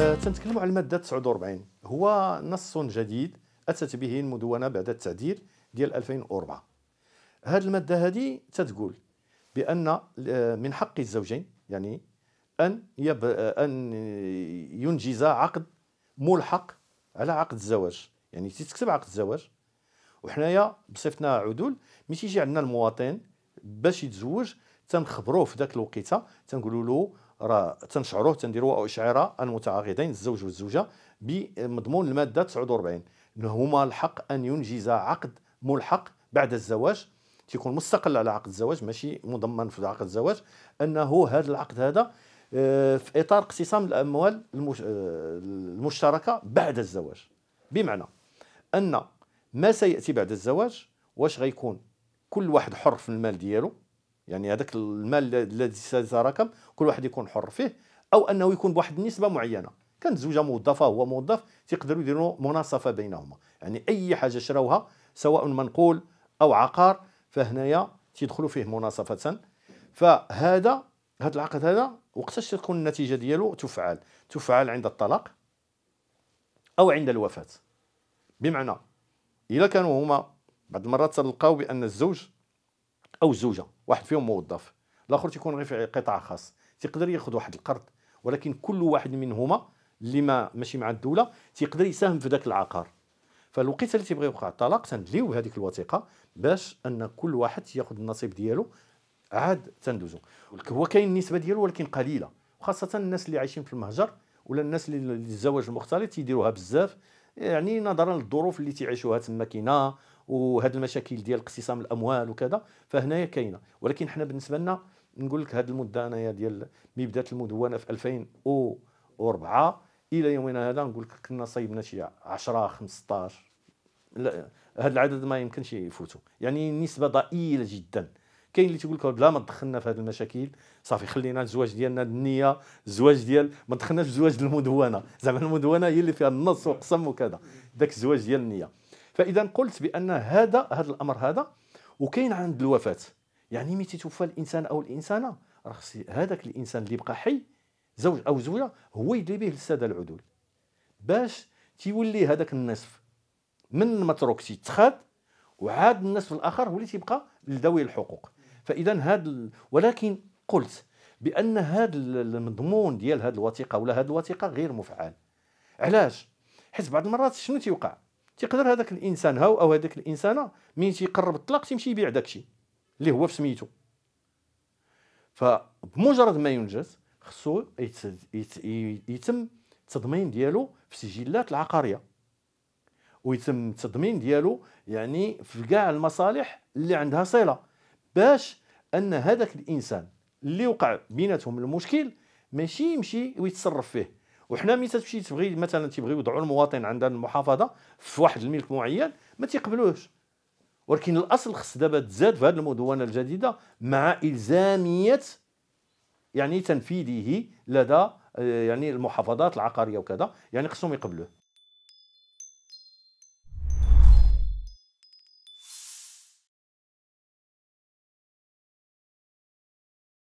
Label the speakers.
Speaker 1: تنتكلم على الماده 49 هو نص جديد اتت به المدونه بعد التعديل ديال 2004 هذه الماده هذه تتقول بان آه، من حق الزوجين يعني ان يب آه، ان ينجز عقد ملحق على عقد الزواج يعني تتكتب عقد الزواج وحنايا بصفتنا عدول ملي تيجي عندنا المواطن باش يتزوج تنخبروه في ذاك الوقيته تنقولوا له راه تنشعروه تنديروه او اشعاره المتعاقدين الزوج والزوجه بمضمون الماده 49 ان هما الحق ان ينجز عقد ملحق بعد الزواج تيكون مستقل على عقد الزواج ماشي مضمن في عقد الزواج انه هذا العقد هذا آه، في اطار اقتسام الاموال آه، المشتركه بعد الزواج بمعنى ان ما سياتي بعد الزواج واش غيكون كل واحد حر في المال ديالو يعني هذاك المال الذي سيتراكم كل واحد يكون حر فيه او انه يكون بواحد النسبه معينه كانت زوجه موظفه هو موظف تيقدروا يديروا مناصفه بينهما يعني اي حاجه شراوها سواء منقول او عقار فهنايا تيدخلوا فيه مناصفه فهذا هذا العقد هذا وقتاش تكون النتيجه ديالو تفعل تفعل عند الطلاق او عند الوفاه بمعنى إذا كانوا هما بعض المرات تلقاو بان الزوج او زوجه واحد فيهم موظف الاخر تيكون غير في قطاع خاص تيقدر ياخذ واحد القرض ولكن كل واحد منهما اللي ما ماشي مع الدوله تيقدر يساهم في ذاك العقار فالوقيته اللي تيبغي يوقع الطلاق تندليو هذيك الوثيقه باش ان كل واحد ياخذ النصيب ديالو عاد تندوزو هو كاين النسبه ديالو ولكن قليله وخاصه الناس اللي عايشين في المهجر ولا الناس اللي الزواج المختلط تيديروها بزاف يعني نظرا للظروف اللي تيعيشوها تما كاينه وهذه المشاكل ديال اقتسام الاموال وكذا فهنايا كاينه ولكن حنا بالنسبه لنا نقول لك هذه المده انايا ديال من بدات المدونه في 2004 الى يومنا هذا نقول لك كنا صايبنا شي 10 15 هذا العدد ما يمكنش يفوتوا يعني نسبه ضئيله جدا كاين اللي تيقول لك بلا ما دخلنا في هذه المشاكل صافي خلينا الزواج ديالنا النيه الزواج ديال ما دخلناش في الزواج المدونه زعما المدونه هي اللي فيها النص وقسم وكذا داك الزواج ديال النيه فاذا قلت بان هذا هذا الامر هذا وكاين عند الوفاه يعني ملي تتوفى الانسان او الانسانه راه هذاك الانسان اللي بقى حي زوج او زوجه هو يدلي به الساده العدول باش تيولي هذاك النصف من متروك تيتخاد وعاد النصف الاخر هو اللي تيبقى لذوي الحقوق فاذا هذا ال... ولكن قلت بان هذا المضمون ديال هذه الوثيقه ولا هذه الوثيقه غير مفعال علاش حيت بعض المرات شنو تيوقع تيقدر هذاك الانسان هاو او هذيك الانسانه مين تيقرب الطلاق تيمشي يبيع داكشي اللي هو في سميتو فبمجرد ما ينجز خصو يتم التضمين ديالو في السجلات العقاريه ويتم التضمين ديالو يعني في كاع المصالح اللي عندها صله باش ان هذاك الانسان اللي وقع بيناتهم المشكل ماشي يمشي ويتصرف فيه وحنا ملي تمشي تبغي مثلا تيبغيو يوضعوا المواطن عند المحافظه في واحد الملك معين ما تيقبلوهش ولكن الاصل خص دابا تزاد في هذه المدونه الجديده مع الزاميه يعني تنفيذه لدى آه، يعني المحافظات العقاريه وكذا يعني خصهم يقبلوه